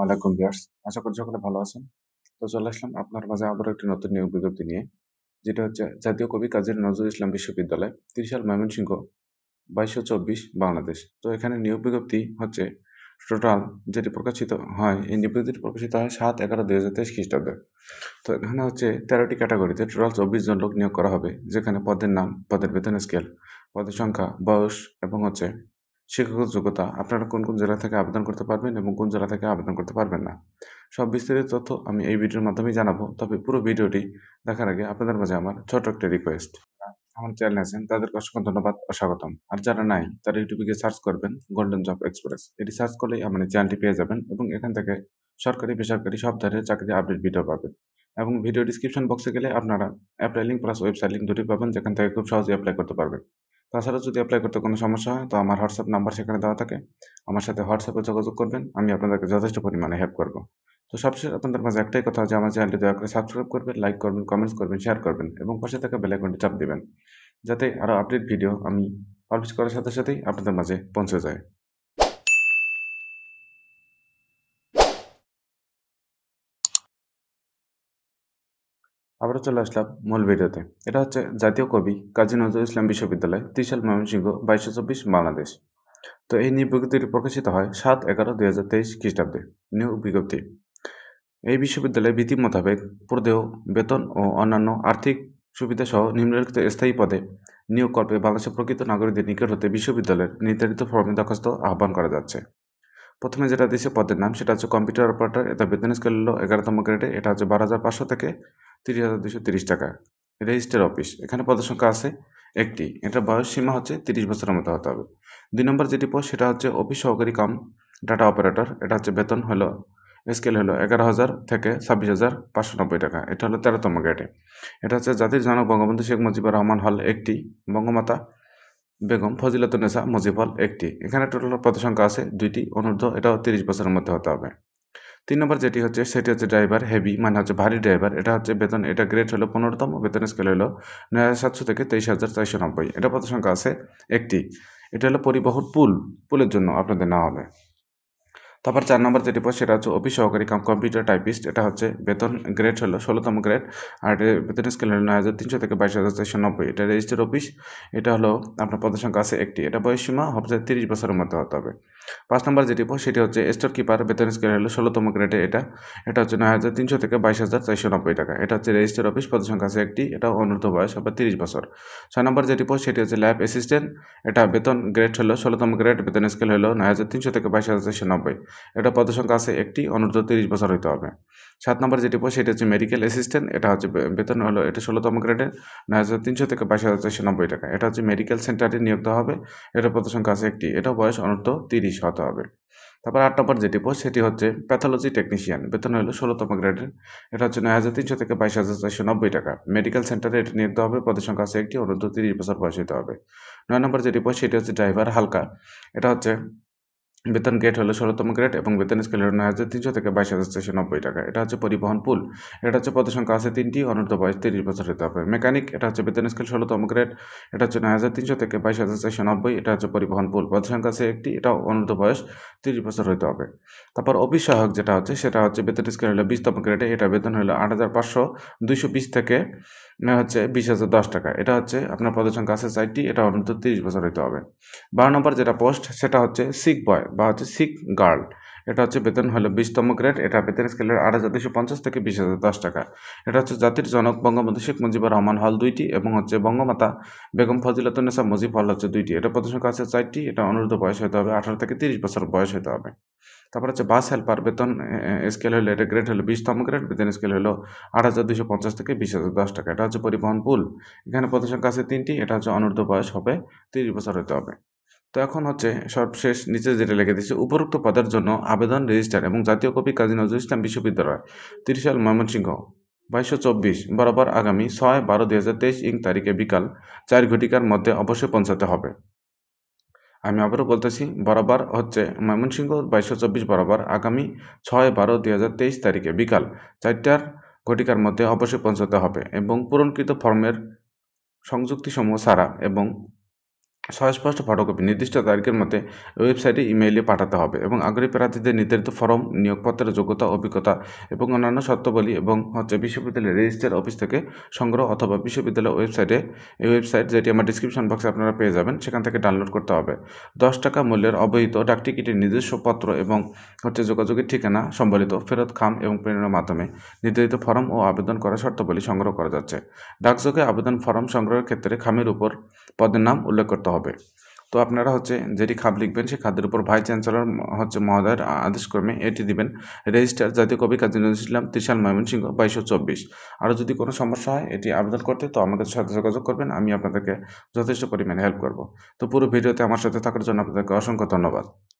আসসালামু আলাইকুম আশা করি সকলে ভালো আছেন তো চলে আসলাম আপনার মাঝে আবার একটি নতুন নিয়োগ বিজ্ঞপ্তি নিয়ে যেটা হচ্ছে জাতীয় কবি কাজী নজরুল ইসলাম বিশ্ববিদ্যালয় তিরিশাল ময়মনসিংহ বাইশশো চব্বিশ বাংলাদেশ তো এখানে নিয়োগ বিজ্ঞপ্তি হচ্ছে টোটাল যেটি প্রকাশিত হয় এই নিবৃত্তিটি প্রকাশিত হয় সাত এগারো দুই হাজার তেইশ খ্রিস্টাব্দে তো এখানে হচ্ছে তেরোটি ক্যাটাগরিতে টোটাল চব্বিশ জন লোক নিয়োগ করা হবে যেখানে পদের নাম পদের বেতন স্কেল পদের সংখ্যা বয়স এবং হচ্ছে শিক্ষাগত যোগ্যতা আপনারা কোন কোন জেলা থেকে আবেদন করতে পারবেন এবং কোন জেলা থেকে আবেদন করতে পারবেন না সব বিস্তারিত তথ্য আমি এই ভিডিওর মাধ্যমে জানাবো তবে পুরো ভিডিওটি দেখার আগে আপনাদের মাঝে আমার ছোট একটা রিকোয়েস্ট আমার চ্যানেল আছেন তাদেরকে অসংখ্য ধন্যবাদ ও স্বাগতম আর যারা নাই তারা ইউটিউবে গিয়ে সার্চ করবেন গোল্ডেন জব এক্সপ্রেস এটি সার্চ করলেই আমাদের চ্যানেলটি পেয়ে যাবেন এবং এখান থেকে সরকারি বেসরকারি সব ধরনের চাকরি আপডেট ভিডিও পাবেন এবং ভিডিও ডিসক্রিপশন বক্সে গেলে আপনারা apply link plus website link দুটি পাবেন যেখান থেকে খুব সহজে অ্যাপ্লাই করতে পারবেন তাছাড়া যদি অ্যাপ্লাই করতে কোনো সমস্যা হয় তো আমার হোয়াটসঅ্যাপ নাম্বার সেখানে দেওয়া থাকে আমার সাথে হোয়াটসঅ্যাপে যোগাযোগ করবেন আমি আপনাদেরকে যথেষ্ট পরিমাণে হেল্প করবো তো সবশেষ আপনাদের মাঝে একটাই কথা যে আমার চ্যানেলটি দয়া করে সাবস্ক্রাইব করবেন লাইক করবেন কমেন্টস করবেন শেয়ার করবেন এবং পাশে থাকা বেলাইকনটি চাপ দেবেন যাতে আরও আপডেট ভিডিও আমি পাবলিশ করার সাথে সাথেই আপনাদের মাঝে পৌঁছে যায় আবারও চলে আসলাম মূল ভিডিওতে এটা হচ্ছে জাতীয় কবি কাজী নজরুল ইসলাম বিশ্ববিদ্যালয় ত্রিশাল ময়মনসিংহ বাইশশো চব্বিশ বাংলাদেশ তো এই নিউ বিজ্ঞপ্তিটি প্রকাশিত হয় সাত এগারো দুই হাজার তেইশ খ্রিস্টাব্দে নিয়োগ বিজ্ঞপ্তি এই বিশ্ববিদ্যালয়ে বিধি মোতাবেক প্রদেয় বেতন ও অন্যান্য আর্থিক সুবিধাসহ নিম্নলিখিত স্থায়ী পদে নিয়োগকল্পে বাংলাদেশের প্রকৃত নাগরিকদের নিকট হতে বিশ্ববিদ্যালয়ের নির্ধারিত ফর্মে দরখাস্ত আহ্বান করা যাচ্ছে প্রথমে যেটা দিয়েছে পদের নাম সেটা হচ্ছে কম্পিউটার অপারেটর এটা বেতন স্কেল এগারোতম গ্রেডে এটা হচ্ছে বারো হাজার পাঁচশো থেকে তিরিশ হাজার দুশো তিরিশ টাকা রেজিস্টার অফিস এখানে পদসংখ্যা আছে একটি এটার বয়স সীমা হচ্ছে তিরিশ বছরের মতো হতে হবে দুই নম্বর যেটি পোস্ট সেটা হচ্ছে অফিস সহকারী কাম ডাটা অপারেটর এটা হচ্ছে বেতন হলো স্কেল হলো এগারো হাজার থেকে ছাব্বিশ হাজার পাঁচশো নব্বই টাকা এটা হলো তেরোতম গ্রেডে এটা হচ্ছে জাতির জনক বঙ্গবন্ধু শেখ মুজিবুর রহমান হল একটি বঙ্গমাতা বেগম ফজিলাতুন্নেসা মুজিব হল একটি এখানে টোটাল পদসংখ্যা আছে দুইটি অনুর্ধ এটাও তিরিশ বছরের মধ্যে হতে হবে তিন নম্বর যেটি হচ্ছে সেটি হচ্ছে ড্রাইভার হেভি মানে হচ্ছে ভারী ড্রাইভার এটা হচ্ছে বেতন এটা গ্রেড হলো পনেরোতম বেতন স্কেল হলো হাজার সাতশো থেকে তেইশ হাজার চারশো নব্বই এটা পদ সংখ্যা আছে একটি এটা হলো পরিবহন পুল পুলের জন্য আপনাদের নেওয়া হবে তারপর চার নম্বর যেটি পদ সেটা হচ্ছে অফিস সহকারী কাম কম্পিউটার টাইপিস্ট এটা হচ্ছে বেতন গ্রেড হলো ষোলোতম গ্রেড আর বেতন স্কেল হলো নয় হাজার তিনশো থেকে বাইশ হাজার চারশো নব্বই এটা রেজিস্টার অফিস এটা হলো আপনার পদের সংখ্যা আছে একটি এটা বয়সীমা হবে তিরিশ বছরের মধ্যে হতে হবে পাঁচ নম্বর যেটি পদ সেটি হচ্ছে স্টোর কিপার বেতন স্কেল হলো ষোলোতম গ্রেডে এটা এটা হচ্ছে নয় হাজার তিনশো থেকে বাইশ হাজার চারশো নব্বই টাকা এটা হচ্ছে রেজিস্টার অফিস পদের সংখ্যা আছে একটি এটা অনূর্ধ্ব বয়স হবে তিরিশ বছর ছয় নম্বর যেটি পদ সেটি হচ্ছে ল্যাব অ্যাসিস্ট্যান্ট এটা বেতন গ্রেড হলো ষোলোতম গ্রেড বেতন স্কেল হলো নয় হাজার তিনশো থেকে বাইশ হাজার চারশো নব্বই এটা সংখ্যা আছে একটি অনূর্ধ্ব তিরিশ বছর হইতে হবে সাত নম্বর যেটি পদ সেটি হচ্ছে মেডিকেল অ্যাসিস্ট্যান্ট এটা হচ্ছে বেতন হলো এটা ষোলোতম গ্রেডের নয় হাজার তিনশো থেকে বাইশ হাজার চারশো নব্বই টাকা এটা হচ্ছে মেডিকেল সেন্টারে নিয়োগ দেওয়া হবে এটা সংখ্যা আছে একটি এটাও বয়স অনূর্ধ্ব তিরিশ হতে হবে তারপর আট নম্বর যেটি পোস্ট সেটি হচ্ছে প্যাথোলজি টেকনিশিয়ান বেতন হলো ষোলোতম গ্রেডের এটা হচ্ছে নয় হাজার তিনশো থেকে বাইশ হাজার চারশো নব্বই টাকা মেডিকেল সেন্টারে এটা নিতে হবে পদের সংখ্যা আছে একটি অনুদ্ধ তিরিশ বছর বয়স হতে হবে নয় নম্বর যেটি পোস্ট সেটি হচ্ছে ড্রাইভার হালকা এটা হচ্ছে বেতন গ্রেড হলো ষোলোতম গ্রেড এবং বেতন স্কেল হলো নয় হাজার তিনশো থেকে বাইশ হাজার ছশো নব্বই টাকা এটা হচ্ছে পরিবহন পুল এটা হচ্ছে সংখ্যা আছে তিনটি অনুর্ধ বয়স তিরিশ বছর হতে হবে মেকানিক এটা হচ্ছে বেতন স্কেল ষোলোতম গ্রেড এটা হচ্ছে নয় হাজার তিনশো থেকে বাইশ হাজার ছশো নব্বই এটা হচ্ছে পরিবহন পুল পদসংখ্যা আছে একটি এটা অনুর্ধ বয়স তিরিশ বছর হতে হবে তারপর অফিস সহায়ক যেটা হচ্ছে সেটা হচ্ছে বেতন স্কেল হলো বিশতম গ্রেডে এটা বেতন হলো আট হাজার পাঁচশো দুইশো বিশ থেকে হচ্ছে বিশ হাজার দশ টাকা এটা হচ্ছে আপনার সংখ্যা আছে চারটি এটা অনুর্ধ তিরিশ বছর হতে হবে বারো নম্বর যেটা পোস্ট সেটা হচ্ছে সিক বয় বা হচ্ছে সিক গার্ল এটা হচ্ছে বেতন হলো বিশতম গ্রেড এটা বেতন স্কেলের আট হাজার দুশো পঞ্চাশ থেকে বিশ হাজার দশ টাকা এটা হচ্ছে জাতির জনক বঙ্গবন্ধু শেখ মুজিবুর রহমান হল দুইটি এবং হচ্ছে বঙ্গমাতা বেগম ফজিলাতুন্নেসা মুজিব হল হচ্ছে দুইটি এটা প্রদর্শন আছে চারটি এটা অনুরোধ বয়স হতে হবে আঠারো থেকে তিরিশ বছর বয়স হতে হবে তারপর হচ্ছে বাস হেল্পার বেতন স্কেল হলো এটা গ্রেড হলো বিশতম গ্রেড বেতন স্কেল হলো আট হাজার দুশো পঞ্চাশ থেকে বিশ হাজার দশ টাকা এটা হচ্ছে পরিবহন পুল এখানে প্রদর্শন আছে তিনটি এটা হচ্ছে অনুরোধ বয়স হবে তিরিশ বছর হতে হবে তো এখন হচ্ছে সর্বশেষ নিচে যেটা লিখে দিচ্ছে উপরোক্ত পদের জন্য আবেদন রেজিস্টার এবং জাতীয় কবি কাজী নজরুল ইসলাম বিশ্ববিদ্যালয় তিরিশাল ময়মনসিংহ বাইশশো চব্বিশ বরাবর আগামী ছয় বারো দুই হাজার তেইশ ইং তারিখে বিকাল চার ঘটিকার মধ্যে অবশ্যই পৌঁছাতে হবে আমি আবারও বলতেছি বরাবর হচ্ছে ময়মনসিংহ বাইশশো চব্বিশ বরাবর আগামী ছয় বারো দুই হাজার তেইশ তারিখে বিকাল চারটার ঘটিকার মধ্যে অবশ্যই পৌঁছাতে হবে এবং পূরণকৃত ফর্মের সংযুক্তিসমূহ ছাড়া এবং স্বস্পষ্ট ফটোকপি নির্দিষ্ট তারিখের মধ্যে ওয়েবসাইটে ইমেইলে পাঠাতে হবে এবং আগ্রহী প্রার্থীদের নির্ধারিত ফর্ম নিয়োগপত্রের যোগ্যতা অভিজ্ঞতা এবং অন্যান্য শর্তাবলী এবং হচ্ছে বিশ্ববিদ্যালয়ের রেজিস্ট্রার অফিস থেকে সংগ্রহ অথবা বিশ্ববিদ্যালয় ওয়েবসাইটে এই ওয়েবসাইট যেটি আমার ডিসক্রিপশন বক্সে আপনারা পেয়ে যাবেন সেখান থেকে ডাউনলোড করতে হবে দশ টাকা মূল্যের অবহিত ডাকটিকিটের নিজস্ব পত্র এবং হচ্ছে যোগাযোগের ঠিকানা সম্বলিত ফেরত খাম এবং প্রেরণের মাধ্যমে নির্ধারিত ফর্ম ও আবেদন করা শর্তাবলী সংগ্রহ করা যাচ্ছে ডাকযোগে আবেদন ফর্ম সংগ্রহের ক্ষেত্রে খামের উপর পদের নাম উল্লেখ করতে হবে হবে তো আপনারা হচ্ছে যেটি খাপ লিখবেন সেই খাদ্যের উপর ভাইস চ্যান্সেলর হচ্ছে মহোদয়ের আদেশক্রমে এটি দিবেন রেজিস্টার জাতীয় কবি কাজী নজরুল ইসলাম ত্রিশাল ময়মনসিংহ বাইশশো চব্বিশ আরও যদি কোনো সমস্যা হয় এটি আবেদন করতে তো আমাদের সাথে যোগাযোগ করবেন আমি আপনাদেরকে যথেষ্ট পরিমাণে হেল্প করব তো পুরো ভিডিওতে আমার সাথে থাকার জন্য আপনাদেরকে অসংখ্য ধন্যবাদ